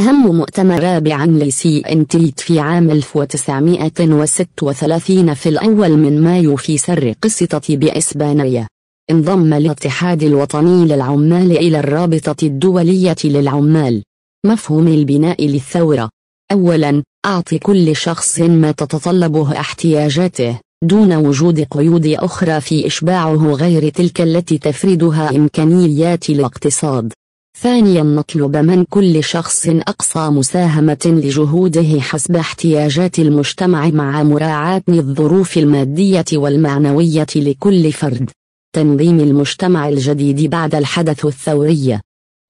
أهم مؤتمر رابعا لسي انتيت في عام 1936 في الأول من مايو في سر قسطة بإسبانيا انضم الاتحاد الوطني للعمال إلى الرابطة الدولية للعمال مفهوم البناء للثورة أولا أعطي كل شخص ما تتطلبه احتياجاته دون وجود قيود أخرى في إشباعه غير تلك التي تفرضها إمكانيات الاقتصاد ثانيا نطلب من كل شخص أقصى مساهمة لجهوده حسب احتياجات المجتمع مع مراعاة الظروف المادية والمعنوية لكل فرد تنظيم المجتمع الجديد بعد الحدث الثورية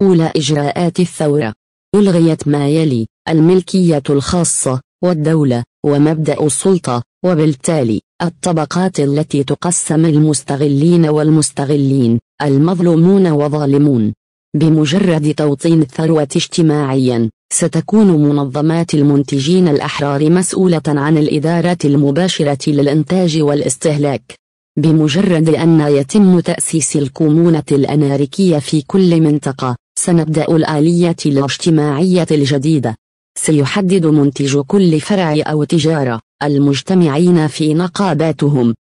أولى إجراءات الثورة ألغيت ما يلي الملكية الخاصة والدولة ومبدأ السلطة وبالتالي الطبقات التي تقسم المستغلين والمستغلين المظلومون وظالمون بمجرد توطين الثروة اجتماعيا ستكون منظمات المنتجين الأحرار مسؤولة عن الإدارة المباشرة للإنتاج والاستهلاك بمجرد أن يتم تأسيس الكومونة الأناركية في كل منطقة سنبدأ الآلية الاجتماعية الجديدة سيحدد منتج كل فرع أو تجارة المجتمعين في نقاباتهم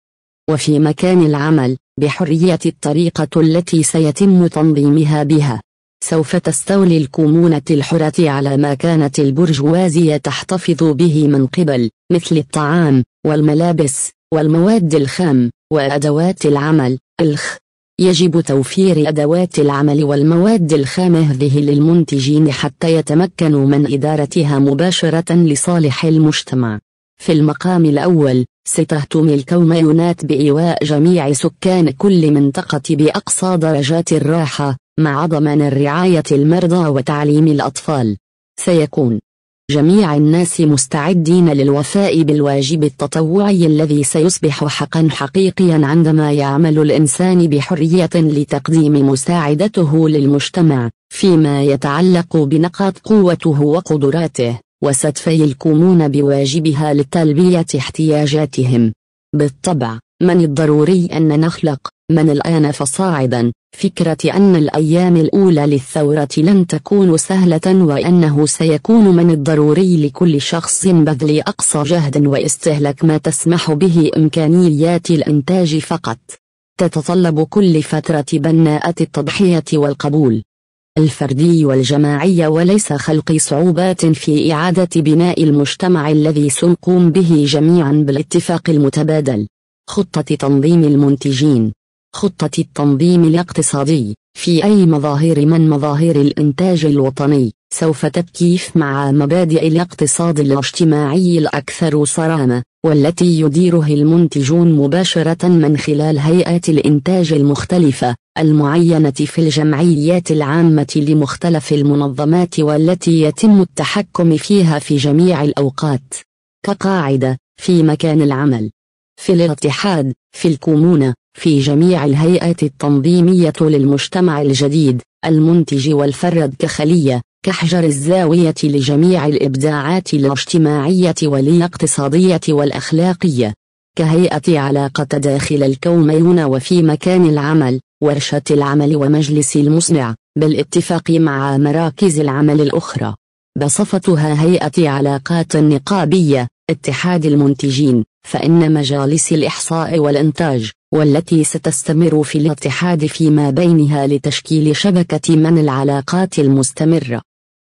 وفي مكان العمل بحرية الطريقة التي سيتم تنظيمها بها سوف تستولي الكومونة الحرة على ما كانت البرجوازية تحتفظ به من قبل مثل الطعام والملابس والمواد الخام وأدوات العمل الخ يجب توفير أدوات العمل والمواد الخام هذه للمنتجين حتى يتمكنوا من إدارتها مباشرة لصالح المجتمع في المقام الأول ستهتم الكوميونات بإيواء جميع سكان كل منطقة بأقصى درجات الراحة مع ضمان الرعاية المرضى وتعليم الأطفال سيكون جميع الناس مستعدين للوفاء بالواجب التطوعي الذي سيصبح حقا حقيقيا عندما يعمل الإنسان بحرية لتقديم مساعدته للمجتمع فيما يتعلق بنقاط قوته وقدراته وستفيلكمون بواجبها لتلبية احتياجاتهم. بالطبع، من الضروري أن نخلق، من الآن فصاعدا، فكرة أن الأيام الأولى للثورة لن تكون سهلة وأنه سيكون من الضروري لكل شخص بذل أقصى جهد واستهلاك ما تسمح به إمكانيات الإنتاج فقط. تتطلب كل فترة بناءة التضحية والقبول الفردي والجماعي وليس خلق صعوبات في إعادة بناء المجتمع الذي سنقوم به جميعا بالاتفاق المتبادل خطة تنظيم المنتجين خطة التنظيم الاقتصادي في أي مظاهر من مظاهر الإنتاج الوطني سوف تتكيف مع مبادئ الاقتصاد الاجتماعي الأكثر صرامة والتي يديره المنتجون مباشرة من خلال هيئات الإنتاج المختلفة المعينة في الجمعيات العامة لمختلف المنظمات والتي يتم التحكم فيها في جميع الأوقات كقاعدة في مكان العمل في الاتحاد في الكومونة في جميع الهيئات التنظيمية للمجتمع الجديد المنتج والفرد كخلية كحجر الزاوية لجميع الإبداعات الاجتماعية والاقتصادية والأخلاقية كهيئة علاقة داخل الكوميون وفي مكان العمل ورشة العمل ومجلس المصنع بالاتفاق مع مراكز العمل الأخرى بصفتها هيئة علاقات نقابية اتحاد المنتجين فإن مجالس الإحصاء والإنتاج والتي ستستمر في الاتحاد فيما بينها لتشكيل شبكة من العلاقات المستمرة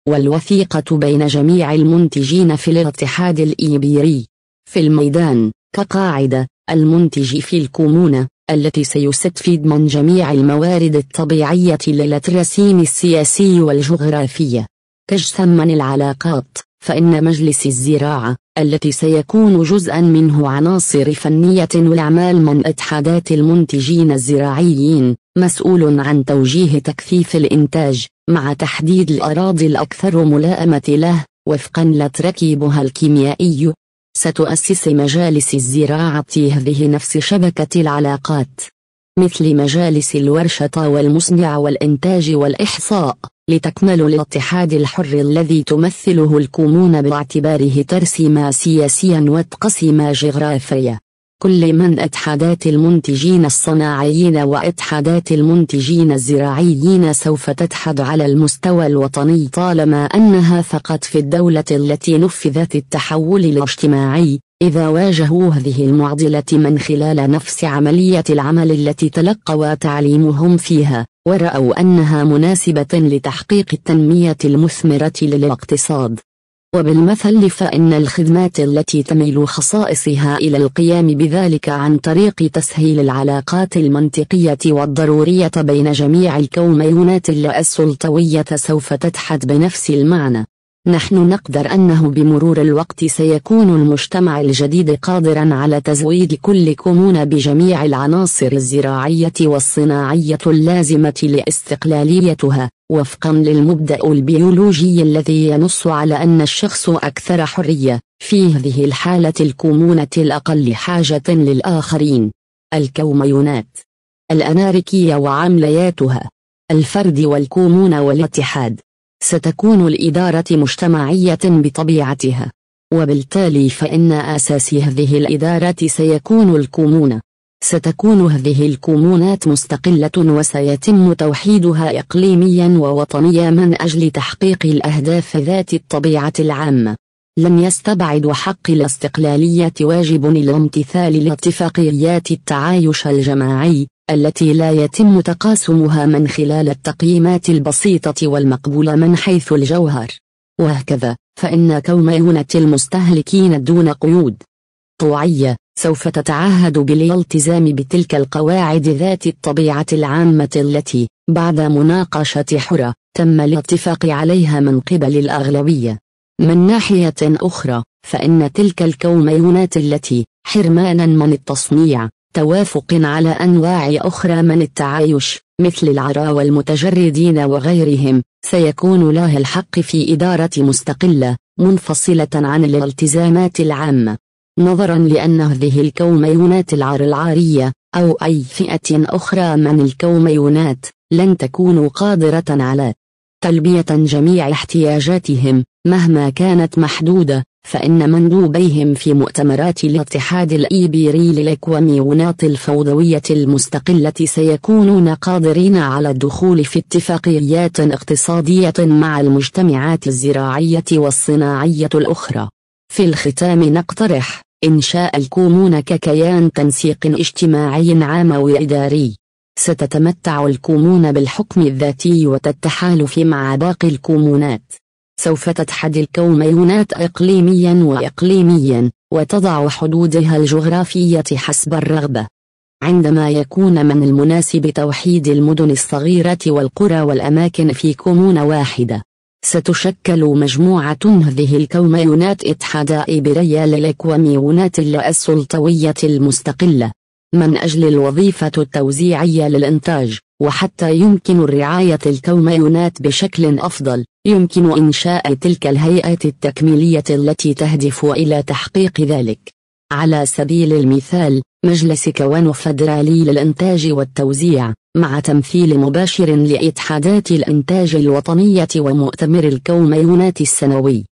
والوثيقة بين جميع المنتجين في الاتحاد الإيبيري في الميدان كقاعدة المنتج في الكومونة التي سيستفيد من جميع الموارد الطبيعية للترسيم السياسي والجغرافية تجسم من العلاقات فإن مجلس الزراعة التي سيكون جزءا منه عناصر فنية والأعمال من اتحادات المنتجين الزراعيين مسؤول عن توجيه تكثيف الإنتاج مع تحديد الأراضي الأكثر ملائمة له وفقا لتركيبها الكيميائي ستؤسس مجالس الزراعة هذه نفس شبكة العلاقات مثل مجالس الورشة والمصنع والإنتاج والإحصاء لتكمل الاتحاد الحر الذي تمثله الكومون باعتباره ترسيما سياسيا وتقسيما جغرافيا كل من اتحادات المنتجين الصناعيين واتحادات المنتجين الزراعيين سوف تتحد على المستوى الوطني طالما أنها فقط في الدولة التي نفذت التحول الاجتماعي إذا واجهوا هذه المعضلة من خلال نفس عملية العمل التي تلقوا تعليمهم فيها ورأوا أنها مناسبة لتحقيق التنمية المثمرة للاقتصاد وبالمثل فإن الخدمات التي تميل خصائصها إلى القيام بذلك عن طريق تسهيل العلاقات المنطقية والضرورية بين جميع الكوميونات اللا السلطوية سوف تتحد بنفس المعنى نحن نقدر أنه بمرور الوقت سيكون المجتمع الجديد قادرا على تزويد كل كومون بجميع العناصر الزراعية والصناعية اللازمة لاستقلاليتها وفقا للمبدأ البيولوجي الذي ينص على أن الشخص أكثر حرية في هذه الحالة الكمونة الأقل حاجة للآخرين الكوميونات الأناركية وعملياتها الفرد والكمون والاتحاد ستكون الإدارة مجتمعية بطبيعتها وبالتالي فإن أساس هذه الإدارة سيكون الكومون ستكون هذه الكومونات مستقلة وسيتم توحيدها إقليميا ووطنيا من أجل تحقيق الأهداف ذات الطبيعة العامة لم يستبعد حق الاستقلالية واجب الامتثال لاتفاقيات التعايش الجماعي التي لا يتم تقاسمها من خلال التقييمات البسيطة والمقبولة من حيث الجوهر وهكذا فإن كوميونة المستهلكين دون قيود طوعية سوف تتعهد بالالتزام بتلك القواعد ذات الطبيعة العامة التي بعد مناقشة حرة تم الاتفاق عليها من قبل الأغلبية من ناحية أخرى فإن تلك الكوميونات التي حرمانا من التصنيع توافق على أنواع أخرى من التعايش مثل العرى والمتجردين وغيرهم سيكون له الحق في إدارة مستقلة منفصلة عن الالتزامات العامة نظرا لأن هذه الكوميونات العر العارية أو أي فئة أخرى من الكوميونات لن تكون قادرة على تلبية جميع احتياجاتهم مهما كانت محدودة فإن مندوبيهم في مؤتمرات الاتحاد الإيبيري للإكواميونات الفوضوية المستقلة سيكونون قادرين على الدخول في اتفاقيات اقتصادية مع المجتمعات الزراعية والصناعية الأخرى. في الختام نقترح إنشاء الكومون ككيان تنسيق اجتماعي عام وإداري. ستتمتع الكومون بالحكم الذاتي وتتحالف مع باقي الكومونات. سوف تتحدى الكوميونات إقليميا وإقليميا وتضع حدودها الجغرافية حسب الرغبة عندما يكون من المناسب توحيد المدن الصغيرة والقرى والأماكن في كومونة واحدة ستشكل مجموعة هذه الكوميونات اتحاد إبريا للكوميونات السلطوية المستقلة من أجل الوظيفة التوزيعية للإنتاج وحتى يمكن رعاية الكوميونات بشكل أفضل، يمكن إنشاء تلك الهيئات التكميلية التي تهدف إلى تحقيق ذلك. على سبيل المثال، مجلس كوان فدرالي للإنتاج والتوزيع، مع تمثيل مباشر لإتحادات الإنتاج الوطنية ومؤتمر الكوميونات السنوي.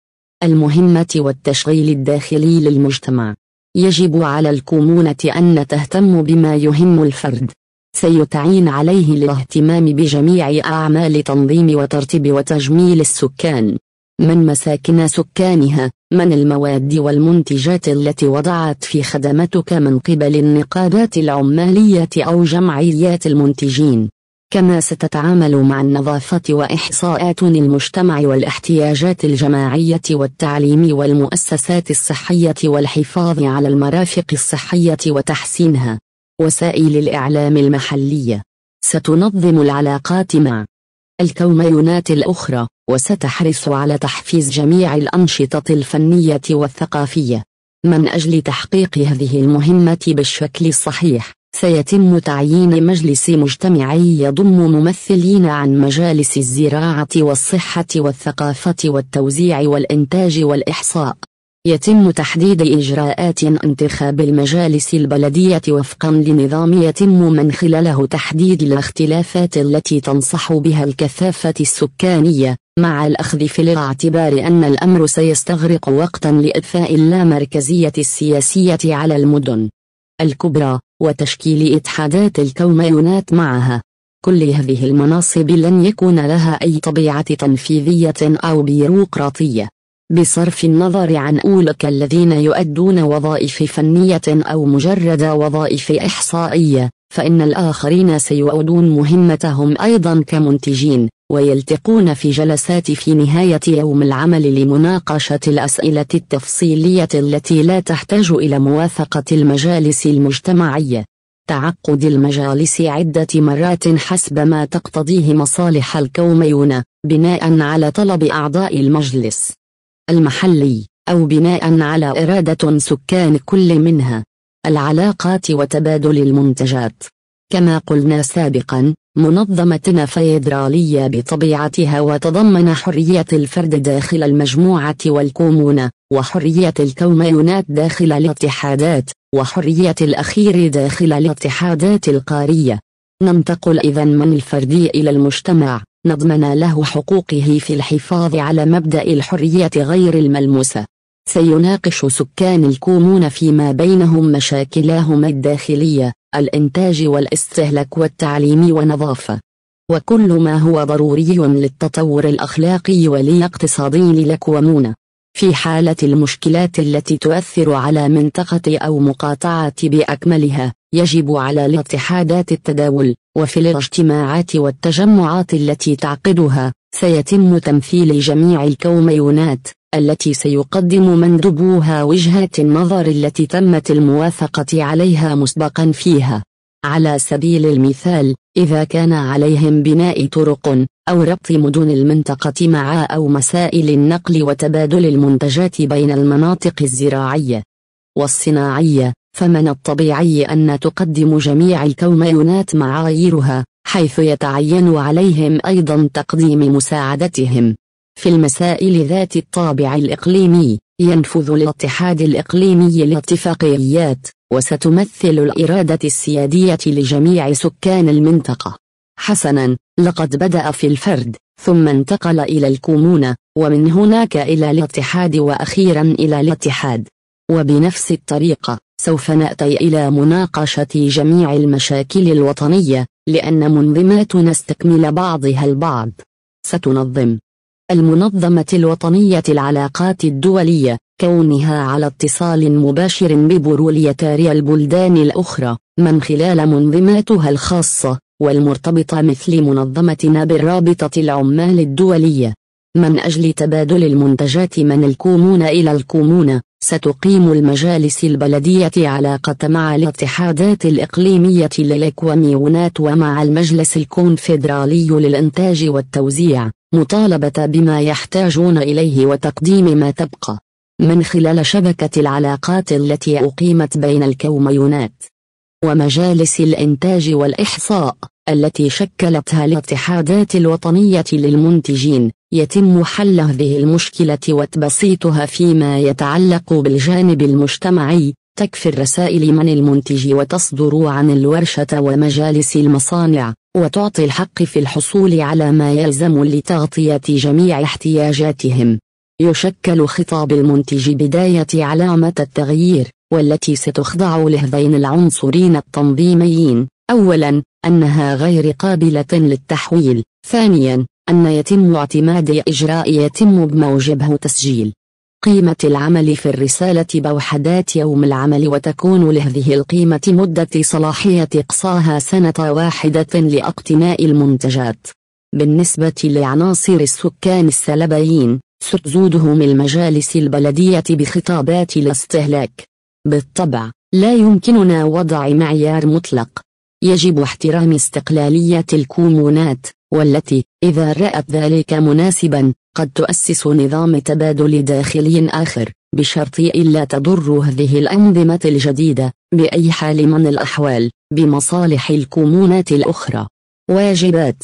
المهمة والتشغيل الداخلي للمجتمع. يجب على الكومونة أن تهتم بما يهم الفرد. سيتعين عليه الاهتمام بجميع أعمال تنظيم وترتيب وتجميل السكان من مساكن سكانها من المواد والمنتجات التي وضعت في خدمتك من قبل النقابات العمالية أو جمعيات المنتجين كما ستتعامل مع النظافة وإحصاءات المجتمع والاحتياجات الجماعية والتعليم والمؤسسات الصحية والحفاظ على المرافق الصحية وتحسينها وسائل الإعلام المحلية ستنظم العلاقات مع الكوميونات الأخرى وستحرص على تحفيز جميع الأنشطة الفنية والثقافية من أجل تحقيق هذه المهمة بالشكل الصحيح سيتم تعيين مجلس مجتمعي يضم ممثلين عن مجالس الزراعة والصحة والثقافة والتوزيع والإنتاج والإحصاء يتم تحديد إجراءات انتخاب المجالس البلدية وفقا لنظام يتم من خلاله تحديد الاختلافات التي تنصح بها الكثافة السكانية مع الأخذ في الاعتبار أن الأمر سيستغرق وقتا لإضفاء اللامركزية السياسية على المدن الكبرى وتشكيل إتحادات الكوميونات معها كل هذه المناصب لن يكون لها أي طبيعة تنفيذية أو بيروقراطية بصرف النظر عن أولئك الذين يؤدون وظائف فنية أو مجرد وظائف إحصائية فإن الآخرين سيؤدون مهمتهم أيضا كمنتجين ويلتقون في جلسات في نهاية يوم العمل لمناقشة الأسئلة التفصيلية التي لا تحتاج إلى موافقة المجالس المجتمعية تعقد المجالس عدة مرات حسب ما تقتضيه مصالح الكوميون بناء على طلب أعضاء المجلس المحلي أو بناء على إرادة سكان كل منها العلاقات وتبادل المنتجات كما قلنا سابقا منظمتنا فيدرالية بطبيعتها وتضمن حرية الفرد داخل المجموعة والكومونة وحرية الكوميونات داخل الاتحادات وحرية الأخير داخل الاتحادات القارية ننتقل إذا من الفردي إلى المجتمع نضمن له حقوقه في الحفاظ على مبدأ الحرية غير الملموسة سيناقش سكان الكومون فيما بينهم مشاكلهم الداخلية الإنتاج والاستهلاك والتعليم والنظافة وكل ما هو ضروري للتطور الأخلاقي والاقتصادي للكومون في حالة المشكلات التي تؤثر على منطقة أو مقاطعة بأكملها يجب على الاتحادات التداول وفي الاجتماعات والتجمعات التي تعقدها سيتم تمثيل جميع الكوميونات التي سيقدم مندوبوها وجهات النظر التي تمت الموافقة عليها مسبقا فيها على سبيل المثال إذا كان عليهم بناء طرق أو ربط مدن المنطقة مع أو مسائل النقل وتبادل المنتجات بين المناطق الزراعية والصناعية فمن الطبيعي أن تقدم جميع الكوميونات معاييرها حيث يتعين عليهم أيضا تقديم مساعدتهم في المسائل ذات الطابع الإقليمي ينفذ الاتحاد الإقليمي الاتفاقيات وستمثل الإرادة السيادية لجميع سكان المنطقة حسنا لقد بدأ في الفرد ثم انتقل إلى الكومونة ومن هناك إلى الاتحاد وأخيرا إلى الاتحاد وبنفس الطريقة سوف نأتي إلى مناقشة جميع المشاكل الوطنية لأن منظماتنا استكمل بعضها البعض ستنظم المنظمة الوطنية العلاقات الدولية كونها على اتصال مباشر ببروليتاريا البلدان الأخرى من خلال منظماتها الخاصة والمرتبطة مثل منظمتنا بالرابطة العمال الدولية من أجل تبادل المنتجات من الكومون إلى الكومون، ستقيم المجالس البلدية علاقة مع الاتحادات الإقليمية للإكواميونات ومع المجلس الكونفدرالي للإنتاج والتوزيع مطالبة بما يحتاجون إليه وتقديم ما تبقى من خلال شبكة العلاقات التي أقيمت بين الكوميونات ومجالس الإنتاج والإحصاء التي شكلتها الاتحادات الوطنية للمنتجين يتم حل هذه المشكلة وتبسيطها فيما يتعلق بالجانب المجتمعي تكفي الرسائل من المنتج وتصدر عن الورشة ومجالس المصانع وتعطي الحق في الحصول على ما يلزم لتغطية جميع احتياجاتهم يشكل خطاب المنتج بداية علامة التغيير والتي ستخضع لهذين العنصرين التنظيميين أولا أنها غير قابلة للتحويل ثانيا أن يتم اعتماد إجراء يتم بموجبه تسجيل قيمة العمل في الرسالة بوحدات يوم العمل وتكون لهذه القيمة مدة صلاحية إقصاها سنة واحدة لأقتناء المنتجات بالنسبة لعناصر السكان السلبيين ستزودهم المجالس البلدية بخطابات الاستهلاك بالطبع لا يمكننا وضع معيار مطلق يجب احترام استقلالية الكومونات والتي إذا رأت ذلك مناسبا قد تؤسس نظام تبادل داخلي آخر بشرط إلا تضر هذه الأنظمة الجديدة بأي حال من الأحوال بمصالح الكومونات الأخرى واجبات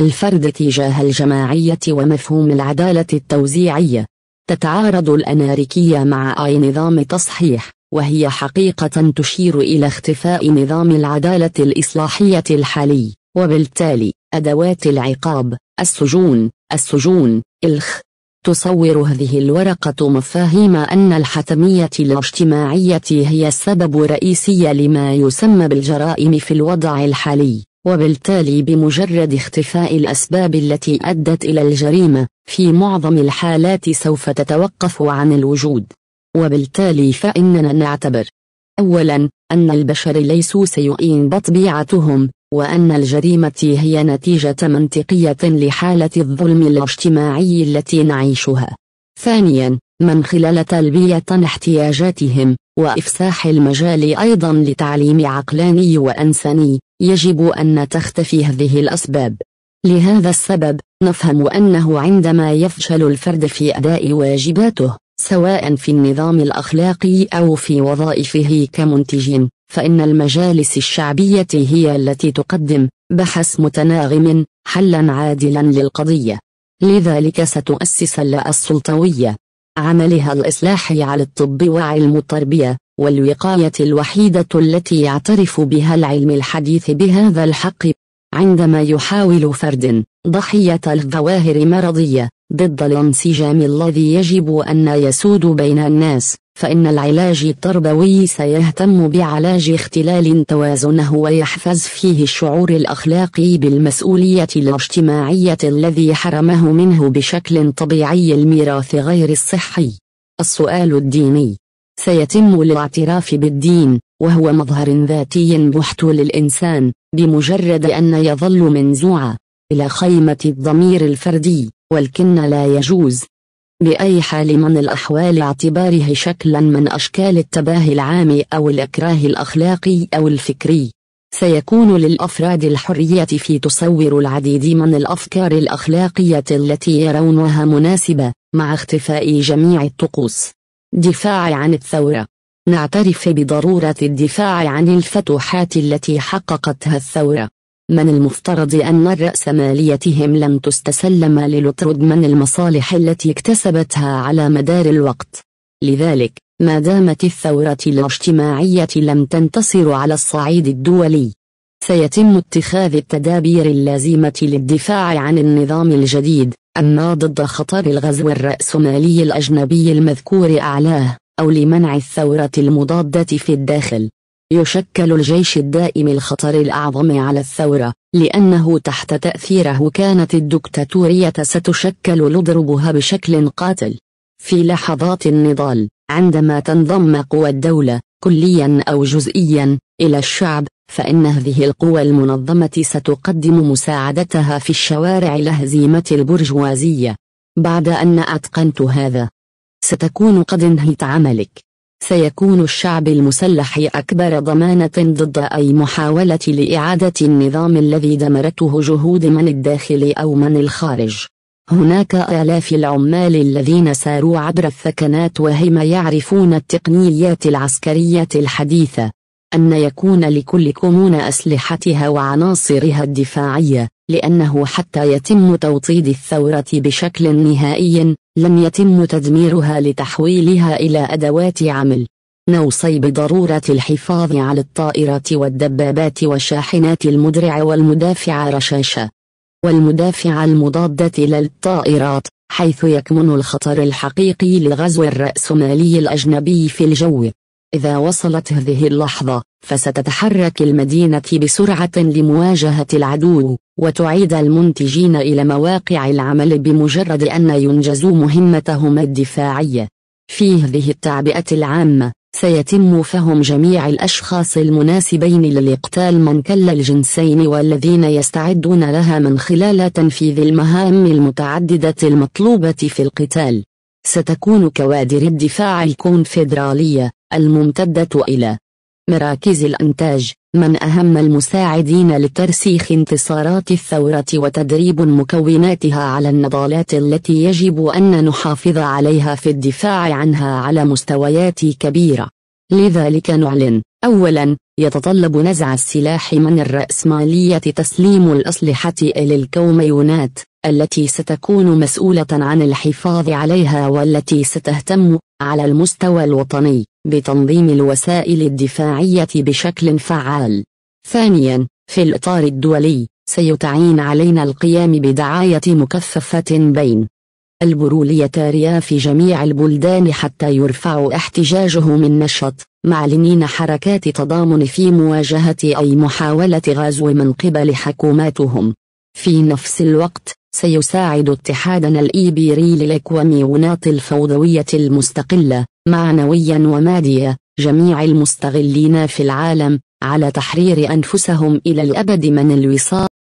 الفرد تجاه الجماعية ومفهوم العدالة التوزيعية تتعارض الأناركية مع أي نظام تصحيح وهي حقيقة تشير إلى اختفاء نظام العدالة الإصلاحية الحالي وبالتالي أدوات العقاب السجون السجون الخ تصور هذه الورقة مفاهيم أن الحتمية الاجتماعية هي السبب الرئيسي لما يسمى بالجرائم في الوضع الحالي وبالتالي بمجرد اختفاء الأسباب التي أدت إلى الجريمة في معظم الحالات سوف تتوقف عن الوجود وبالتالي فإننا نعتبر أولا أن البشر ليسوا سيئين بطبيعتهم وأن الجريمة هي نتيجة منطقية لحالة الظلم الاجتماعي التي نعيشها ثانيا من خلال تلبية احتياجاتهم وإفساح المجال أيضا لتعليم عقلاني وأنساني يجب أن تختفي هذه الأسباب لهذا السبب نفهم أنه عندما يفشل الفرد في أداء واجباته سواء في النظام الأخلاقي أو في وظائفه كمنتج فإن المجالس الشعبية هي التي تقدم بحث متناغم حلا عادلا للقضية لذلك ستؤسس اللأ السلطوية عملها الإصلاحي على الطب وعلم التربية والوقاية الوحيدة التي يعترف بها العلم الحديث بهذا الحق عندما يحاول فرد ضحية الظواهر مرضية ضد الانسجام الذي يجب أن يسود بين الناس فإن العلاج التربوي سيهتم بعلاج اختلال توازنه ويحفز فيه الشعور الأخلاقي بالمسؤولية الاجتماعية الذي حرمه منه بشكل طبيعي الميراث غير الصحي. السؤال الديني سيتم الاعتراف بالدين وهو مظهر ذاتي بحت للإنسان بمجرد أن يظل منزوعا إلى خيمة الضمير الفردي ولكن لا يجوز بأي حال من الأحوال اعتباره شكلا من أشكال التباهي العام أو الإكراه الأخلاقي أو الفكري سيكون للأفراد الحرية في تصور العديد من الأفكار الأخلاقية التي يرونها مناسبة مع اختفاء جميع الطقوس دفاع عن الثورة نعترف بضرورة الدفاع عن الفتوحات التي حققتها الثورة من المفترض أن ماليتهم لم تستسلم للطرد من المصالح التي اكتسبتها على مدار الوقت لذلك ما دامت الثورة الاجتماعية لم تنتصر على الصعيد الدولي سيتم اتخاذ التدابير اللازمة للدفاع عن النظام الجديد أما ضد خطر الغزو الرأسمالي الأجنبي المذكور أعلاه أو لمنع الثورة المضادة في الداخل يشكل الجيش الدائم الخطر الأعظم على الثورة لأنه تحت تأثيره كانت الدكتاتورية ستشكل لضربها بشكل قاتل في لحظات النضال عندما تنضم قوى الدولة كليا أو جزئيا إلى الشعب فإن هذه القوى المنظمة ستقدم مساعدتها في الشوارع لهزيمة البرجوازية بعد أن أتقنت هذا ستكون قد انهيت عملك سيكون الشعب المسلح أكبر ضمانة ضد أي محاولة لإعادة النظام الذي دمرته جهود من الداخل أو من الخارج هناك آلاف العمال الذين ساروا عبر الثكنات وهم يعرفون التقنيات العسكرية الحديثة أن يكون لكل كمون أسلحتها وعناصرها الدفاعية لأنه حتى يتم توطيد الثورة بشكل نهائي لم يتم تدميرها لتحويلها إلى أدوات عمل نوصي بضرورة الحفاظ على الطائرة والدبابات والشاحنات المدرع والمدافع رشاشة والمدافع المضادة للطائرات حيث يكمن الخطر الحقيقي للغزو الرأسمالي الأجنبي في الجو إذا وصلت هذه اللحظة فستتحرك المدينة بسرعة لمواجهة العدو وتعيد المنتجين إلى مواقع العمل بمجرد أن ينجزوا مهمتهم الدفاعية في هذه التعبئة العامة سيتم فهم جميع الأشخاص المناسبين للإقتال من كلا الجنسين والذين يستعدون لها من خلال تنفيذ المهام المتعددة المطلوبة في القتال ستكون كوادر الدفاع الكونفدرالية الممتدة إلى مراكز الإنتاج من أهم المساعدين لترسيخ انتصارات الثورة وتدريب مكوناتها على النضالات التي يجب أن نحافظ عليها في الدفاع عنها على مستويات كبيرة لذلك نعلن أولا يتطلب نزع السلاح من الرأسمالية تسليم الأسلحة الكوميونات التي ستكون مسؤولة عن الحفاظ عليها والتي ستهتم على المستوى الوطني بتنظيم الوسائل الدفاعية بشكل فعال ثانيا في الإطار الدولي سيتعين علينا القيام بدعاية مكثفة بين البروليتاريا في جميع البلدان حتى يرفع احتجاجه من نشط معلنين حركات تضامن في مواجهة أي محاولة غزو من قبل حكوماتهم في نفس الوقت سيساعد اتحادنا الإيبيري للإكواميونات الفوضوية المستقلة معنويا وماديا جميع المستغلين في العالم على تحرير أنفسهم إلى الأبد من الوصال